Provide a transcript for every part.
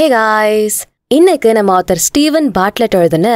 hey guys இன்னைக்கு நம்ம author Steven பாட்லெட் எழுதுன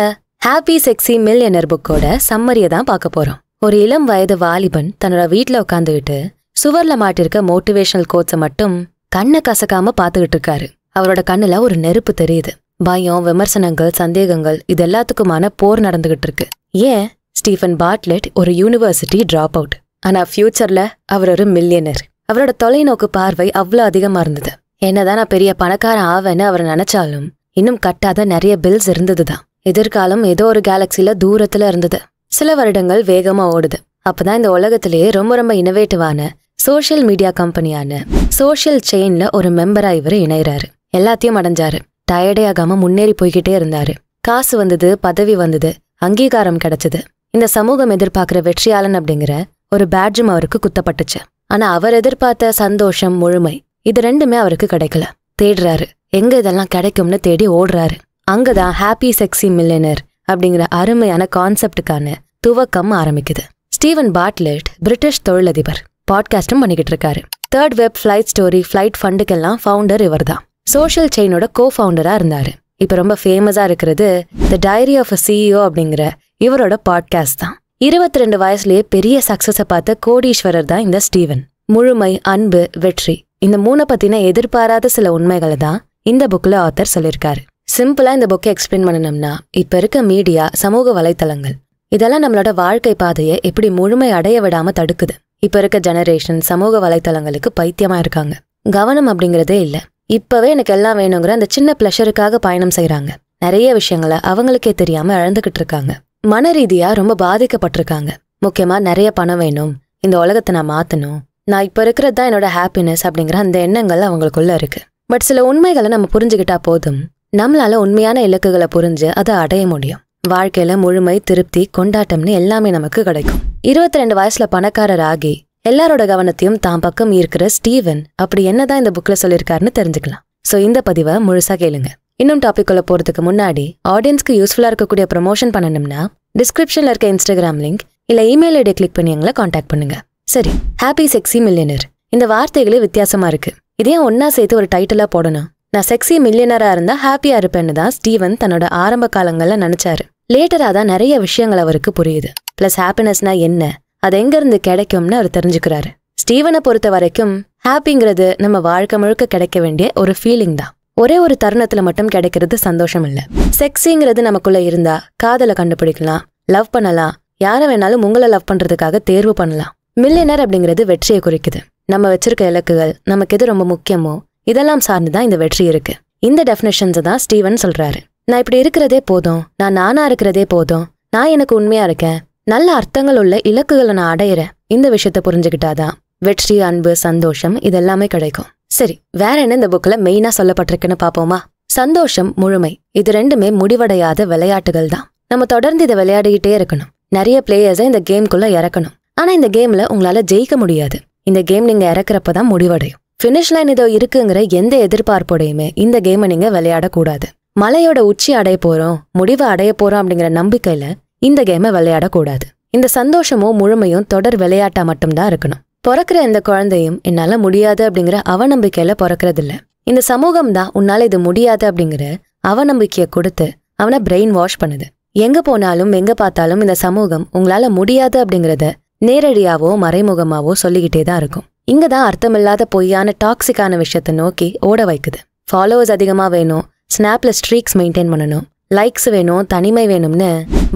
ஹாப்பி செக்ஸி மில்லியனர் புக்கோட சம்மரியை தான் பார்க்க போறோம் ஒரு இளம் வயது வாலிபன் தன்னோட வீட்டில் உட்காந்துக்கிட்டு சுவர்ல மாட்டிருக்க மோட்டிவேஷனல் கோட்ஸை மட்டும் கண்ணை கசக்காம பார்த்துக்கிட்டு இருக்காரு அவரோட கண்ணுல ஒரு நெருப்பு தெரியுது பயம் விமர்சனங்கள் சந்தேகங்கள் இது எல்லாத்துக்குமான போர் நடந்துகிட்டு இருக்கு ஏன் ஸ்டீஃபன் பாட்லெட் ஒரு யூனிவர்சிட்டி ட்ராப் அவுட் ஆனா ஃபியூச்சர்ல அவர் ஒரு மில்லியனர் அவரோட தொலைநோக்கு பார்வை அவ்வளோ அதிகமா இருந்தது என்னதான் நான் பெரிய பணக்காரன் ஆவேன்னு அவர் நினைச்சாலும் இன்னும் கட்டாத நிறைய பில்ஸ் இருந்தது தான் எதிர்காலம் ஏதோ ஒரு கேலக்சியில தூரத்துல இருந்தது சில வருடங்கள் வேகமா ஓடுது அப்பதான் இந்த உலகத்திலேயே ரொம்ப ரொம்ப இனோவேட்டிவான சோஷியல் மீடியா கம்பெனியான சோஷியல் செயின்ல ஒரு மெம்பரா இவர் இணைகிறாரு எல்லாத்தையும் அடைஞ்சாரு டயர்டே ஆகாம முன்னேறி போய்கிட்டே இருந்தாரு காசு வந்தது பதவி வந்தது அங்கீகாரம் கிடைச்சது இந்த சமூகம் எதிர்பார்க்கிற வெற்றியாளன் அப்படிங்கிற ஒரு பேட்ஜும் அவருக்கு குத்தப்பட்டுச்சு ஆனா அவர் எதிர்பார்த்த சந்தோஷம் முழுமை இது ரெண்டுமே அவருக்கு கிடைக்கல தேடுறாரு எங்க இதெல்லாம் கிடைக்கும்னு தேடி ஓடுறாரு அங்கதான் ஹாப்பி செக்ஸி மில்லியனர் அப்படிங்கிற அருமையான கான்செப்டுக்கான துவக்கம் ஆரம்பிக்குது ஸ்டீவன் பாட்லெட் பிரிட்டிஷ் தொழிலதிபர் பாட்காஸ்டும் பண்ணிக்கிட்டு இருக்காரு third web flight story flight ஃபண்டுக்கெல்லாம் ஃபவுண்டர் இவர் தான் சோஷியல் செயினோட கோ ஃபவுண்டரா இருந்தாரு இப்போ ரொம்ப ஃபேமஸா இருக்கிறது the diary of a CEO அப்படிங்கிற இவரோட பாட்காஸ்ட் தான் இருபத்தி ரெண்டு வயசுலயே பெரிய சக்சஸை பார்த்த கோடீஸ்வரர் தான் இந்த ஸ்டீவன் முழுமை அன்பு வெற்றி இந்த மூணை பற்றின எதிர்பாராத சில உண்மைகளை தான் இந்த புக்கில் ஆத்தர் சொல்லியிருக்காரு சிம்பிளாக இந்த புக்கை எக்ஸ்பிளைன் பண்ணணும்னா இப்போ இருக்க மீடியா சமூக வலைத்தளங்கள் இதெல்லாம் நம்மளோட வாழ்க்கை பாதையை எப்படி முழுமை அடைய விடாமல் தடுக்குது இப்போ இருக்க ஜெனரேஷன் சமூக வலைத்தளங்களுக்கு பைத்தியமாக இருக்காங்க கவனம் அப்படிங்கிறதே இல்லை இப்போவே எனக்கு எல்லாம் வேணுங்கிற அந்த சின்ன ப்ளஷருக்காக பயணம் செய்கிறாங்க நிறைய விஷயங்களை அவங்களுக்கே தெரியாமல் இழந்துகிட்டு இருக்காங்க மன ரீதியாக ரொம்ப பாதிக்கப்பட்டிருக்காங்க முக்கியமாக நிறைய பணம் வேணும் இந்த உலகத்தை நான் மாற்றணும் நான் இப்போ இருக்கிறது தான் என்னோட ஹாப்பினஸ் அப்படிங்கிற அந்த எண்ணங்கள் அவங்களுக்குள்ள இருக்குது பட் சில உண்மைகளை நம்ம புரிஞ்சுக்கிட்டா போதும் நம்மளால உண்மையான இலக்குகளை புரிஞ்சு அதை அடைய முடியும் வாழ்க்கையில முழுமை திருப்தி கொண்டாட்டம்னு எல்லாமே நமக்கு கிடைக்கும் இருபத்தி ரெண்டு வயசுல பணக்காரர் ஆகி எல்லாரோட கவனத்தையும் தான் பக்கம் ஈர்க்கிற ஸ்டீவன் அப்படி என்னதான் இந்த புக்ல சொல்லியிருக்காருன்னு தெரிஞ்சுக்கலாம் ஸோ இந்த பதிவை முழுசா கேளுங்க இன்னும் டாபிக் உள்ள போறதுக்கு முன்னாடி ஆடியன்ஸ்க்கு யூஸ்ஃபுல்லா இருக்கக்கூடிய ப்ரொமோஷன் பண்ணணும்னா டிஸ்கிரிப்ஷன்ல இருக்க இன்ஸ்டாகிராம் லிங்க் இல்ல இமெயில் ஐடியை கிளிக் பண்ணி எங்களை காண்டாக்ட் பண்ணுங்க சரி ஹாப்பி செக்ஸி மில்லியனர் இந்த வார்த்தைகளே வித்தியாசமா இருக்கு இதே ஒன்னா சேர்த்து ஒரு டைட்டிலா போடணும் நான் செக்ஸி மில்லியனரா இருந்தா ஹாப்பியா இருப்பேன்னு தான் ஸ்டீவன் தன்னோட ஆரம்ப காலங்கள்ல நினைச்சாரு லேட்டரா தான் நிறைய விஷயங்கள் அவருக்கு புரியுது பிளஸ் ஹாப்பினஸ்னா என்ன அது எங்க இருந்து கிடைக்கும்னு அவர் தெரிஞ்சுக்கிறாரு ஸ்டீவனை பொறுத்த வரைக்கும் ஹாப்பிங்கிறது நம்ம வாழ்க்கை முழுக்க கிடைக்க வேண்டிய ஒரு ஃபீலிங் தான் ஒரே ஒரு தருணத்துல மட்டும் கிடைக்கிறது சந்தோஷம் இல்ல செக்ஸிங்கிறது நமக்குள்ள இருந்தா காதலை கண்டுபிடிக்கலாம் லவ் பண்ணலாம் யாரை வேணாலும் உங்களை லவ் பண்றதுக்காக தேர்வு பண்ணலாம் மில்லினர் அப்படிங்கிறது வெற்றியை குறிக்குது நம்ம வச்சிருக்க இலக்குகள் நமக்கு எது ரொம்ப முக்கியமோ இதெல்லாம் சார்ந்து தான் இந்த வெற்றி இருக்கு இந்த டெஃபினேஷன்ஸை தான் ஸ்டீவன் சொல்றாரு நான் இப்படி இருக்கிறதே போதும் நான் நானா இருக்கிறதே போதும் நான் எனக்கு உண்மையா இருக்கேன் நல்ல அர்த்தங்கள் உள்ள இலக்குகளை நான் அடையிறேன் இந்த விஷயத்த புரிஞ்சுக்கிட்டாதான் வெற்றி அன்பு சந்தோஷம் இது எல்லாமே கிடைக்கும் சரி வேற என்ன இந்த புக்ல மெயினா சொல்லப்பட்டிருக்குன்னு பாப்போமா சந்தோஷம் முழுமை இது ரெண்டுமே முடிவடையாத விளையாட்டுகள் தான் நம்ம தொடர்ந்து இதை விளையாடிக்கிட்டே இருக்கணும் நிறைய பிளேயர்ஸை இந்த கேம்குள்ள இறக்கணும் ஆனால் இந்த கேமில் உங்களால் ஜெயிக்க முடியாது இந்த கேம் நீங்கள் இறக்குறப்ப தான் முடிவடையும் ஃபினிஷ் லைன் இதோ இருக்குங்கிற எந்த எதிர்பார்ப்போடையுமே இந்த கேமை நீங்கள் விளையாடக்கூடாது மலையோட உச்சி அடைய போகிறோம் முடிவை அடைய போகிறோம் அப்படிங்கிற நம்பிக்கையில் இந்த கேமை விளையாடக்கூடாது இந்த சந்தோஷமும் முழுமையும் தொடர் விளையாட்டா மட்டும்தான் இருக்கணும் பிறக்கிற இந்த குழந்தையும் என்னால் முடியாது அப்படிங்கிற அவநம்பிக்கையில் பிறக்கறதில்ல இந்த சமூகம் தான் உன்னால் இது முடியாது அப்படிங்கிற அவநம்பிக்கையை கொடுத்து அவனை பிரெயின் வாஷ் பண்ணுது எங்கே போனாலும் எங்கே பார்த்தாலும் இந்த சமூகம் உங்களால் முடியாது அப்படிங்கிறத நேரடியாவோ மறைமுகமாவோ சொல்லிக்கிட்டே தான் இருக்கும் இங்க தான் அர்த்தமில்லாத பொய்யான டாக்ஸிக்கான விஷயத்தை நோக்கி ஓட வைக்குது ஃபாலோவர்ஸ் அதிகமாக வேணும் ஸ்னாப்ல ஸ்ட்ரீக்ஸ் மெயின்டைன் பண்ணணும் லைக்ஸ் வேணும் தனிமை வேணும்னு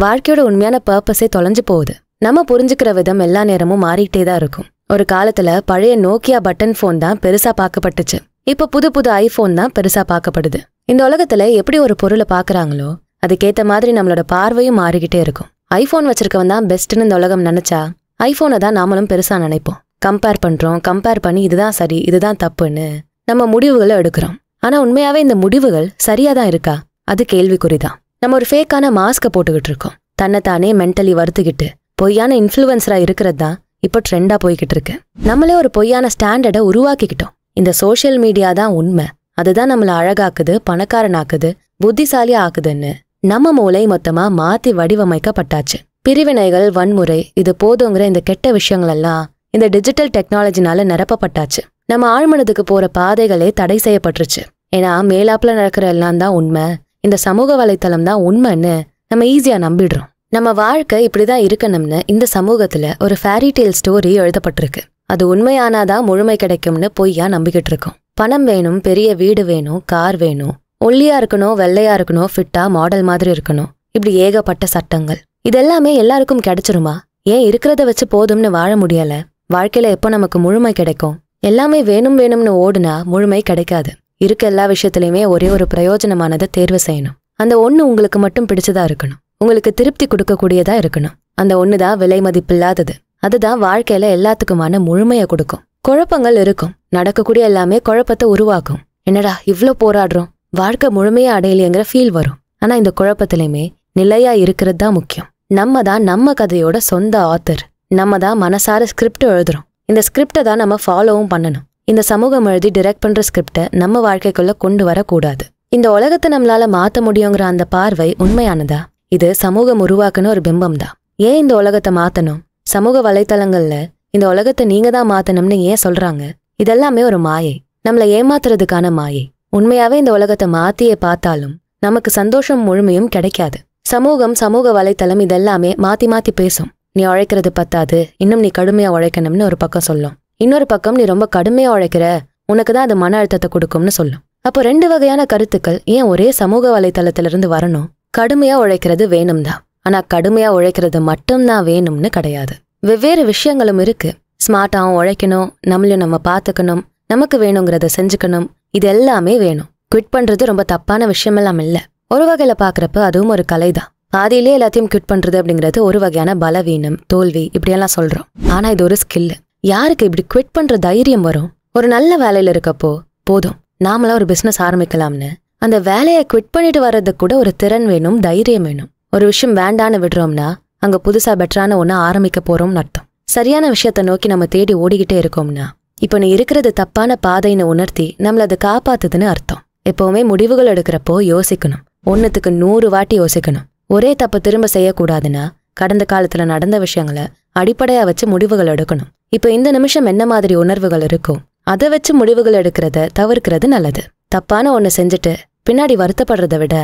வாழ்க்கையோட உண்மையான பர்பஸே தொலைஞ்சு போகுது நம்ம புரிஞ்சுக்கிற விதம் எல்லா நேரமும் மாறிக்கிட்டே தான் இருக்கும் ஒரு காலத்துல பழைய நோக்கியா பட்டன் ஃபோன் தான் பெருசா பார்க்கப்பட்டுச்சு இப்போ புது புது ஐஃபோன் தான் பெருசா பார்க்கப்படுது இந்த உலகத்துல எப்படி ஒரு பொருளை பாக்குறாங்களோ அதுக்கேத்த மாதிரி நம்மளோட பார்வையும் மாறிக்கிட்டே இருக்கும் ஐஃபோன் வச்சிருக்கவன் தான் பெஸ்ட்னு இந்த உலகம் நினைச்சா ஐஃபோனை தான் நாமளும் பெருசாக நினைப்போம் கம்பேர் பண்ணுறோம் கம்பேர் பண்ணி இதுதான் சரி இதுதான் தப்புன்னு நம்ம முடிவுகளை எடுக்கிறோம் ஆனால் உண்மையாகவே இந்த முடிவுகள் சரியாக தான் இருக்கா அது கேள்விக்குறி தான் நம்ம ஒரு ஃபேக்கான மாஸ்க்கை போட்டுக்கிட்டு இருக்கோம் தன்னைத்தானே மென்டலி வருத்துக்கிட்டு பொய்யான இன்ஃப்ளூயன்ஸராக இருக்கிறது தான் இப்போ ட்ரெண்டாக போய்கிட்டு இருக்கு நம்மளே ஒரு பொய்யான ஸ்டாண்டர்டை உருவாக்கிக்கிட்டோம் இந்த சோஷியல் மீடியா தான் உண்மை அதுதான் நம்மளை அழகாக்குது பணக்காரன் ஆக்குது புத்திசாலியாக ஆக்குதுன்னு நம்ம மூளை மொத்தமாக மாற்றி வடிவமைக்கப்பட்டாச்சு பிரிவினைகள் வன்முறை இது போதுங்கிற இந்த கெட்ட விஷயங்கள் எல்லாம் இந்த டிஜிட்டல் டெக்னாலஜினால நிரப்பப்பட்டாச்சு நம்ம ஆழ்மனதுக்கு போற பாதைகளே தடை செய்யப்பட்டுருச்சு ஏன்னா மேலாப்புல நடக்கிற எல்லாம் தான் உண்மை இந்த சமூக வலைத்தளம் தான் உண்மைன்னு நம்ம ஈஸியா நம்பிடுறோம் நம்ம வாழ்க்கை இப்படிதான் இருக்கணும்னு இந்த சமூகத்துல ஒரு ஃபேரிடெயில் ஸ்டோரி எழுதப்பட்டிருக்கு அது உண்மையானாதான் முழுமை கிடைக்கும்னு பொய்யா நம்பிக்கிட்டு இருக்கோம் பணம் வேணும் பெரிய வீடு வேணும் கார் வேணும் ஒல்லியா இருக்கணும் வெள்ளையா இருக்கணும் ஃபிட்டா மாடல் மாதிரி இருக்கணும் இப்படி ஏகப்பட்ட சட்டங்கள் இதெல்லாமே எல்லாருக்கும் கிடைச்சிருமா ஏன் இருக்கிறத வச்சு போதும்னு வாழ முடியல வாழ்க்கையில எப்போ நமக்கு முழுமை கிடைக்கும் எல்லாமே வேணும் வேணும்னு ஓடுனா முழுமை கிடைக்காது இருக்க எல்லா விஷயத்துலையுமே ஒரே ஒரு பிரயோஜனமானதை தேர்வு செய்யணும் அந்த ஒன்று உங்களுக்கு மட்டும் பிடிச்சதா இருக்கணும் உங்களுக்கு திருப்தி கொடுக்கக்கூடியதா இருக்கணும் அந்த ஒன்று தான் விலை மதிப்பில்லாதது அதுதான் வாழ்க்கையில எல்லாத்துக்குமான முழுமையை கொடுக்கும் குழப்பங்கள் இருக்கும் நடக்கக்கூடிய எல்லாமே குழப்பத்தை உருவாக்கும் என்னடா இவ்வளோ போராடுறோம் வாழ்க்கை முழுமையா அடையலையங்கிற ஃபீல் வரும் ஆனா இந்த குழப்பத்திலையுமே நிலையா இருக்கிறது தான் முக்கியம் நம்ம தான் நம்ம கதையோட சொந்த ஆத்தர் நம்ம தான் மனசார ஸ்கிரிப்ட் எழுதுறோம் இந்த ஸ்கிரிப்டை தான் நம்ம ஃபாலோவும் பண்ணணும் இந்த சமூகம் எழுதி டிரெக்ட் பண்ற ஸ்கிரிப்டை நம்ம வாழ்க்கைக்குள்ள கொண்டு வரக்கூடாது இந்த உலகத்தை நம்மளால மாத்த முடியுங்கிற அந்த பார்வை உண்மையானதா இது சமூகம் உருவாக்குன ஒரு பிம்பம் தான் ஏன் இந்த உலகத்தை மாத்தணும் சமூக வலைத்தளங்கள்ல இந்த உலகத்தை நீங்க தான் மாத்தணும்னு ஏன் சொல்றாங்க இதெல்லாமே ஒரு மாயை நம்மளை ஏமாத்துறதுக்கான மாயை உண்மையாவே இந்த உலகத்தை மாத்தியே பார்த்தாலும் நமக்கு சந்தோஷம் முழுமையும் கிடைக்காது சமூகம் சமூக வலைத்தளம் இதெல்லாமே மாத்தி மாத்தி பேசும் நீ உழைக்கிறது பத்தாது இன்னும் நீ கடுமையா உழைக்கணும்னு ஒரு பக்கம் சொல்லும் இன்னொரு பக்கம் நீ ரொம்ப கடுமையா உழைக்கிற உனக்கு தான் அது மன அழுத்தத்தை கொடுக்கும்னு சொல்லும் அப்போ ரெண்டு வகையான கருத்துக்கள் ஏன் ஒரே சமூக வலைத்தளத்திலிருந்து வரணும் கடுமையா உழைக்கிறது வேணும் தான் ஆனா கடுமையா உழைக்கிறது மட்டும்தான் வேணும்னு கிடையாது வெவ்வேறு விஷயங்களும் இருக்கு ஸ்மார்ட்டாகவும் உழைக்கணும் நம்மளையும் நம்ம பார்த்துக்கணும் நமக்கு வேணுங்கிறத செஞ்சுக்கணும் இது எல்லாமே வேணும் குவிட் பண்றது ரொம்ப தப்பான விஷயமெல்லாம் இல்லை ஒரு வகையில் பார்க்குறப்ப அதுவும் ஒரு கலை தான் பாதியிலே எல்லாத்தையும் கிட் பண்ணுறது அப்படிங்கிறது ஒரு வகையான பலவீனம் தோல்வி இப்படியெல்லாம் சொல்கிறோம் ஆனால் இது ஒரு ஸ்கில்லு யாருக்கு இப்படி குவிட் பண்ணுற தைரியம் வரும் ஒரு நல்ல வேலையில் இருக்கப்போ போதும் நாமளாக ஒரு பிஸ்னஸ் ஆரம்பிக்கலாம்னு அந்த வேலையை குவிட் பண்ணிட்டு வர்றது கூட ஒரு திறன் வேணும் தைரியம் வேணும் ஒரு விஷயம் வேண்டான்னு விடுறோம்னா அங்கே புதுசாக பெட்டரான ஒன்று ஆரம்பிக்க போகிறோம்னு அர்த்தம் சரியான விஷயத்தை நோக்கி நம்ம தேடி ஓடிக்கிட்டே இருக்கோம்னா இப்போ நீ இருக்கிறது தப்பான பாதைன்னு உணர்த்தி நம்மளை அதை காப்பாத்துதுன்னு அர்த்தம் எப்போவுமே முடிவுகள் எடுக்கிறப்போ யோசிக்கணும் ஒன்றுத்துக்கு நூறு வாட்டி யோசிக்கணும் ஒரே தப்பை திரும்ப செய்யக்கூடாதுன்னா கடந்த காலத்தில் நடந்த விஷயங்களை அடிப்படையாக வச்சு முடிவுகள் எடுக்கணும் இப்போ இந்த நிமிஷம் என்ன மாதிரி உணர்வுகள் இருக்கும் அதை வச்சு முடிவுகள் எடுக்கிறத தவிர்க்கிறது நல்லது தப்பான ஒன்று செஞ்சுட்டு பின்னாடி வருத்தப்படுறத விட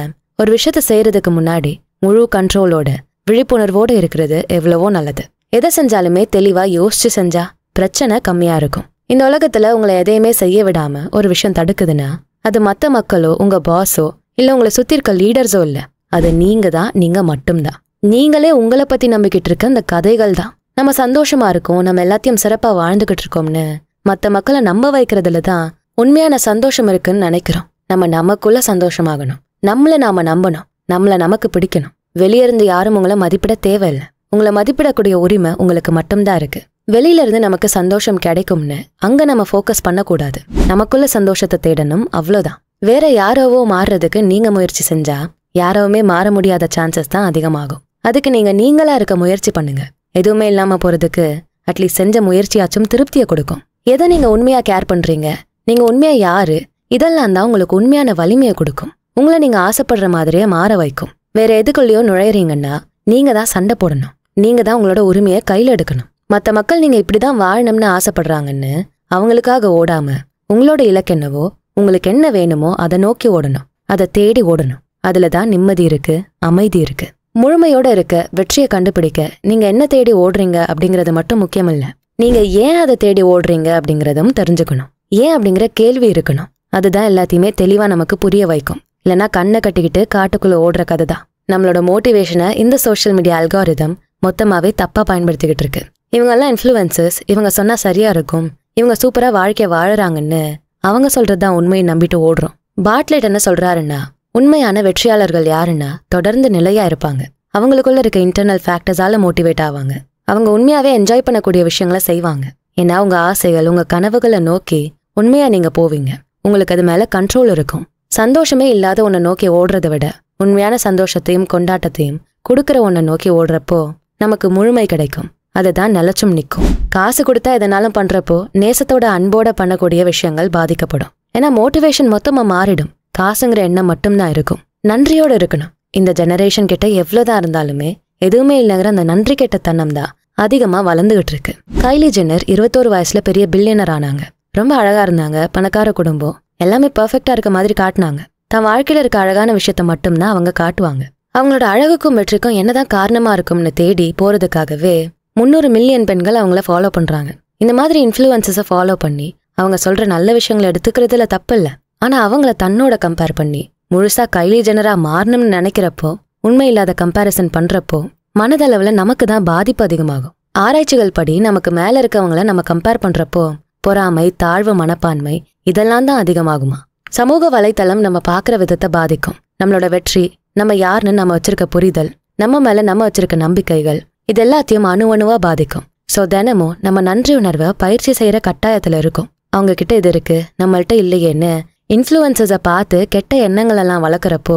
ஒரு விஷயத்த செய்யறதுக்கு முன்னாடி முழு கண்ட்ரோலோட விழிப்புணர்வோடு இருக்கிறது எவ்வளவோ நல்லது எதை செஞ்சாலுமே தெளிவாக யோசிச்சு செஞ்சா பிரச்சனை கம்மியாக இருக்கும் இந்த உலகத்தில் உங்களை எதையுமே செய்ய விடாமல் ஒரு விஷயம் தடுக்குதுன்னா அது மற்ற மக்களோ உங்கள் பாஸோ இல்லை உங்களை சுற்றி இருக்க லீடர்ஸோ இல்லை அது நீங்கள் தான் நீங்கள் மட்டும்தான் நீங்களே உங்களை பற்றி நம்பிக்கிட்டு இருக்க அந்த கதைகள் தான் நம்ம சந்தோஷமாக இருக்கோம் நம்ம எல்லாத்தையும் சிறப்பாக வாழ்ந்துக்கிட்டு இருக்கோம்னு மற்ற மக்களை நம்ப வைக்கிறதுல தான் உண்மையான சந்தோஷம் இருக்குன்னு நினைக்கிறோம் நம்ம நமக்குள்ள சந்தோஷமாகணும் நம்மளை நாம நம்பணும் நம்மளை நமக்கு பிடிக்கணும் வெளியே இருந்து யாரும் உங்களை மதிப்பிட தேவையில்லை உங்களை மதிப்பிடக்கூடிய உரிமை உங்களுக்கு மட்டும்தான் இருக்கு வெளியில இருந்து நமக்கு சந்தோஷம் கிடைக்கும்னு அங்க நம்ம ஃபோக்கஸ் பண்ணக்கூடாது நமக்குள்ள சந்தோஷத்தை தேடணும் அவ்வளோதான் வேற யாரோவோ மாறுறதுக்கு நீங்க முயற்சி செஞ்சா யாரோவுமே மாற முடியாத சான்சஸ் தான் அதிகமாகும் அதுக்கு நீங்க நீங்களா இருக்க முயற்சி பண்ணுங்க எதுவுமே இல்லாம போறதுக்கு அட்லீஸ்ட் செஞ்ச முயற்சியாச்சும் திருப்தியை கொடுக்கும் எதை நீங்க உண்மையா கேர் பண்றீங்க நீங்க உண்மையா யாரு இதெல்லாம் தான் உங்களுக்கு உண்மையான வலிமையை கொடுக்கும் உங்களை நீங்க ஆசைப்படுற மாதிரியே மாற வைக்கும் வேற எதுக்குள்ளேயோ நுழையிறீங்கன்னா நீங்க தான் சண்டை போடணும் நீங்க தான் உங்களோட உரிமையை கையில் எடுக்கணும் மற்ற மக்கள் நீங்க இப்படிதான் வாழணும்னு ஆசைப்படுறாங்கன்னு அவங்களுக்காக ஓடாம உங்களோட இலக்கு என்னவோ உங்களுக்கு என்ன வேணுமோ அதை நோக்கி ஓடணும் அதை தேடி ஓடணும் அதுல தான் நிம்மதி இருக்கு அமைதி இருக்கு முழுமையோட இருக்க வெற்றியை கண்டுபிடிக்க நீங்க என்ன தேடி ஓடுறீங்க அப்படிங்கறது மட்டும் முக்கியம் இல்ல நீங்க ஏன் அதை தேடி ஓடுறீங்க அப்படிங்கறதும் தெரிஞ்சுக்கணும் ஏன் அப்படிங்கிற கேள்வி இருக்கணும் அதுதான் எல்லாத்தையுமே தெளிவா நமக்கு புரிய வைக்கும் இல்லைன்னா கண்ணை கட்டிக்கிட்டு காட்டுக்குள்ள ஓடுற கதை தான் நம்மளோட மோட்டிவேஷனை இந்த சோஷியல் மீடியா அல்காரிதம் மொத்தமாவே தப்பா பயன்படுத்திக்கிட்டு இருக்கு இவங்கெல்லாம் இன்ஃபுளுசர்ஸ் இவங்க சொன்னா சரியா இருக்கும் இவங்க சூப்பரா வாழ்க்கை வாழறாங்கன்னு அவங்க சொல்றது தான் உண்மையை நம்பிட்டு ஓடுறோம் பாட்லெட் என்ன சொல்றாருன்னா உண்மையான வெற்றியாளர்கள் யாருன்னா தொடர்ந்து நிலையா இருப்பாங்க அவங்களுக்குள்ள இருக்க இன்டர்னல் ஃபேக்டர்ஸால மோட்டிவேட் ஆவாங்க அவங்க உண்மையாவே என்ஜாய் பண்ணக்கூடிய விஷயங்களை செய்வாங்க ஏன்னா உங்க ஆசைகள் உங்க கனவுகளை நோக்கி உண்மையா நீங்க போவீங்க உங்களுக்கு அது மேல கண்ட்ரோல் இருக்கும் சந்தோஷமே இல்லாத உன்னை நோக்கி ஓடுறதை விட உண்மையான சந்தோஷத்தையும் கொண்டாட்டத்தையும் கொடுக்குற உன்னை நோக்கி ஓடுறப்போ நமக்கு முழுமை கிடைக்கும் அதுதான் நிலச்சும் நிற்கும் காசு கொடுத்தா எதனாலும் பண்றப்போ நேசத்தோட அன்போட பண்ணக்கூடிய விஷயங்கள் பாதிக்கப்படும் ஏன்னா மோட்டிவேஷன் மொத்தமா மாறிடும் காசுங்கிற எண்ணம் மட்டும்தான் இருக்கும் நன்றியோட இருக்கணும் இந்த ஜெனரேஷன் கிட்ட எவ்வளவுதான் இருந்தாலுமே எதுவுமே இல்லைங்கிற அந்த நன்றி கெட்ட தன்னம் தான் அதிகமா வளர்ந்துகிட்டு இருக்கு கைலி ஜென்னர் இருபத்தோரு வயசுல பெரிய பில்லியனர் ஆனாங்க ரொம்ப அழகா இருந்தாங்க பணக்கார குடும்பம் எல்லாமே பர்ஃபெக்டா இருக்க மாதிரி காட்டினாங்க தன் வாழ்க்கையில இருக்க அழகான விஷயத்த மட்டும்தான் அவங்க காட்டுவாங்க அவங்களோட அழகுக்கும் வெற்றிக்கும் என்னதான் காரணமா இருக்கும்னு தேடி போறதுக்காகவே முந்நூறு மில்லியன் பெண்கள் அவங்கள ஃபாலோ பண்ணுறாங்க இந்த மாதிரி இன்ஃப்ளூயன்சஸை ஃபாலோ பண்ணி அவங்க சொல்கிற நல்ல விஷயங்களை எடுத்துக்கிறதுல தப்பு இல்லை ஆனால் அவங்கள தன்னோட கம்பேர் பண்ணி முழுசாக கைலி ஜெனராக மாறணும்னு நினைக்கிறப்போ உண்மை இல்லாத கம்பேரிசன் பண்ணுறப்போ மனதளவில் நமக்கு தான் பாதிப்பு அதிகமாகும் ஆராய்ச்சிகள் படி நமக்கு மேலே இருக்கவங்கள நம்ம கம்பேர் பண்ணுறப்போ பொறாமை தாழ்வு மனப்பான்மை இதெல்லாம் தான் அதிகமாகுமா சமூக வலைத்தளம் நம்ம பார்க்குற விதத்தை பாதிக்கும் நம்மளோட வெற்றி நம்ம யாருன்னு நம்ம வச்சிருக்க புரிதல் நம்ம மேலே நம்ம வச்சிருக்க நம்பிக்கைகள் இது எல்லாத்தையும் அணு அணுவா பாதிக்கும் ஸோ தினமும் நம்ம நன்றி உணர்வை பயிற்சி செய்கிற கட்டாயத்தில் இருக்கும் அவங்க கிட்ட இது இருக்கு நம்மள்கிட்ட இல்லையேன்னு இன்ஃப்ளூயன்சஸை பார்த்து கெட்ட எண்ணங்களெல்லாம் வளர்க்குறப்போ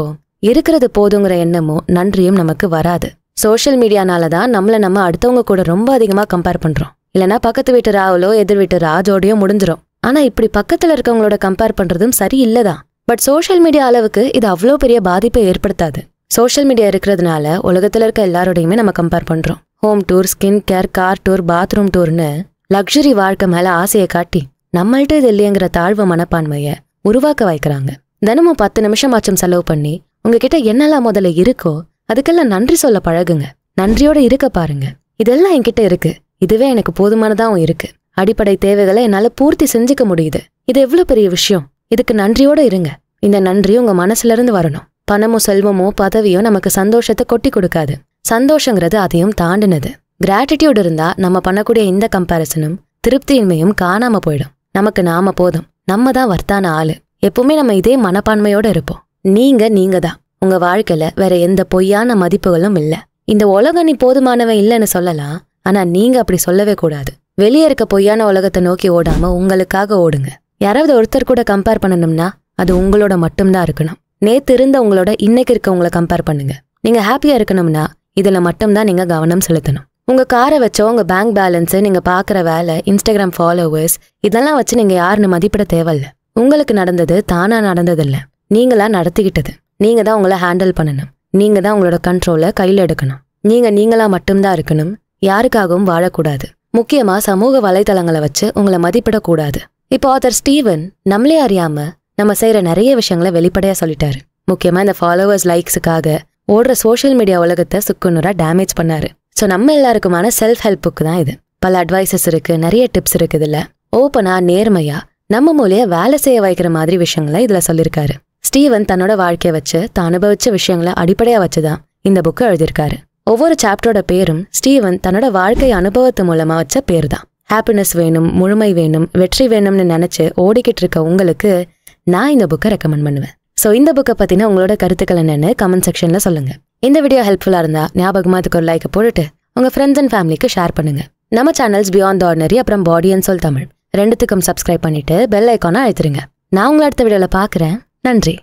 இருக்கிறது போதுங்கிற எண்ணமும் நன்றியும் நமக்கு வராது சோஷியல் மீடியானால தான் நம்மளை நம்ம அடுத்தவங்க கூட ரொம்ப அதிகமாக கம்பேர் பண்ணுறோம் இல்லனா பக்கத்து வீட்டு ராவலோ எதிர் வீட்டு ராஜோடையோ முடிஞ்சிடும் ஆனால் இப்படி பக்கத்தில் இருக்கவங்களோட கம்பேர் பண்ணுறதும் சரி இல்லை தான் பட் சோஷியல் மீடியா அளவுக்கு இது அவ்வளோ பெரிய பாதிப்பை ஏற்படுத்தாது சோஷியல் மீடியா இருக்கிறதுனால உலகத்தில் இருக்க எல்லாரோடையுமே நம்ம கம்பேர் பண்ணுறோம் home tour skin care car tour bathroom டூர்னு லக்ஸுரி வாழ்க்கை மேலே ஆசையை காட்டி நம்மள்ட்ட இது இல்லையங்கிற தாழ்வு மனப்பான்மையை உருவாக்க வைக்கிறாங்க தினமும் பத்து நிமிஷமாச்சும் செலவு பண்ணி உங்ககிட்ட என்னெல்லாம் முதல்ல இருக்கோ அதுக்கெல்லாம் நன்றி சொல்ல பழகுங்க நன்றியோட இருக்க பாருங்க இதெல்லாம் என்கிட்ட இருக்கு இதுவே எனக்கு போதுமானதாகவும் இருக்கு அடிப்படை தேவைகளை என்னால் பூர்த்தி செஞ்சுக்க முடியுது இது எவ்வளோ பெரிய விஷயம் இதுக்கு நன்றியோட இருங்க இந்த நன்றி உங்க மனசுல இருந்து வரணும் பணமோ செல்வமோ பதவியோ நமக்கு சந்தோஷத்தை கொட்டி கொடுக்காது சந்தோஷங்கிறது அதையும் தாண்டினது கிராட்டிடியூட் இருந்தா நம்ம பண்ணக்கூடிய இந்த கம்பாரிசனும் திருப்தியின்மையும் காணாம போயிடும் நமக்கு நாம போதும் நம்ம தான் வர்த்தான ஆளு எப்பவுமே நம்ம இதே மனப்பான்மையோட இருப்போம் நீங்க நீங்க தான் உங்க வாழ்க்கையில வேற எந்த பொய்யான மதிப்புகளும் இல்லை இந்த உலகம் நீ போதுமானவன் இல்லைன்னு சொல்லலாம் ஆனா நீங்க அப்படி சொல்லவே கூடாது வெளியே இருக்க பொய்யான உலகத்தை நோக்கி ஓடாம உங்களுக்காக ஓடுங்க யாராவது ஒருத்தர் கூட கம்பேர் பண்ணணும்னா அது உங்களோட மட்டும்தான் இருக்கணும் நேத்து இருந்த உங்களோட இன்னைக்கு இருக்கவங்களை கம்பேர் பண்ணுங்க நீங்க ஹாப்பியா இருக்கணும்னா இதில் மட்டும்தான் நீங்கள் கவனம் செலுத்தணும் உங்கள் காரை வச்சோ உங்கள் பேங்க் பேலன்ஸு நீங்கள் பார்க்குற வேலை இன்ஸ்டாகிராம் ஃபாலோவர்ஸ் இதெல்லாம் வச்சு நீங்கள் யாருன்னு மதிப்பிட தேவையில்ல உங்களுக்கு நடந்தது தானாக நடந்ததில்லை நீங்களாக நடத்திக்கிட்டது நீங்கள் தான் உங்களை ஹேண்டில் பண்ணணும் நீங்கள் தான் உங்களோட கண்ட்ரோலை கையில் எடுக்கணும் நீங்கள் நீங்களாக மட்டும்தான் இருக்கணும் யாருக்காகவும் வாழக்கூடாது முக்கியமாக சமூக வலைதளங்களை வச்சு உங்களை மதிப்பிடக்கூடாது இப்போ ஆத்தர் ஸ்டீவன் நம்மளே அறியாமல் நம்ம செய்கிற நிறைய விஷயங்களை வெளிப்படையாக சொல்லிட்டாரு முக்கியமாக இந்த ஃபாலோவர்ஸ் லைக்ஸுக்காக ஓடுற சோஷியல் மீடியா உலகத்தை சுக்குநூறாக டேமேஜ் பண்ணாரு ஸோ நம்ம எல்லாருக்குமான செல்ஃப் ஹெல்ப்புக்கு தான் இது பல அட்வைசஸ் இருக்குது நிறைய டிப்ஸ் இருக்குது இல்லை ஓப்பனாக நேர்மையாக நம்ம மொழியை வேலை செய்ய வைக்கிற மாதிரி விஷயங்களை இதில் சொல்லியிருக்காரு ஸ்டீவன் தன்னோட வாழ்க்கையை வச்சு தான் அனுபவிச்ச விஷயங்களை அடிப்படையாக வச்சு தான் இந்த புக்கை எழுதியிருக்காரு ஒவ்வொரு சாப்டரோட பேரும் ஸ்டீவன் தன்னோட வாழ்க்கை அனுபவத்து மூலமாக வச்ச பேர் தான் ஹாப்பினஸ் வேணும் முழுமை வேணும் வெற்றி வேணும்னு நினச்சி ஓடிக்கிட்டு இருக்க உங்களுக்கு நான் இந்த புக்கை ரெக்கமெண்ட் பண்ணுவேன் ஸோ இந்த புக்கை பற்றின உங்களோட கருத்துக்கள் என்னென்னு கமெண்ட் செக்ஷனில் சொல்லுங்கள் இந்த வீடியோ ஹெல்ப்ஃபுல்லாக இருந்தால் ஞாபகமாக அதுக்கு ஒரு லைக்கை போட்டுட்டு உங்கள் ஃப்ரெண்ட்ஸ் அண்ட் ஃபேமிலிக்கு ஷேர் பண்ணுங்கள் நம்ம சேனல்ஸ் பியாண்ட் ஆர்டினரி அப்புறம் பாடி அண்ட் சொல் தமிழ் ரெண்டுத்துக்கும் சப்ஸ்கிரைப் பண்ணிவிட்டு பெல் ஐக்கானை அழுத்துருங்க நான் உங்களை அடுத்த வீடியோவில் பார்க்குறேன் நன்றி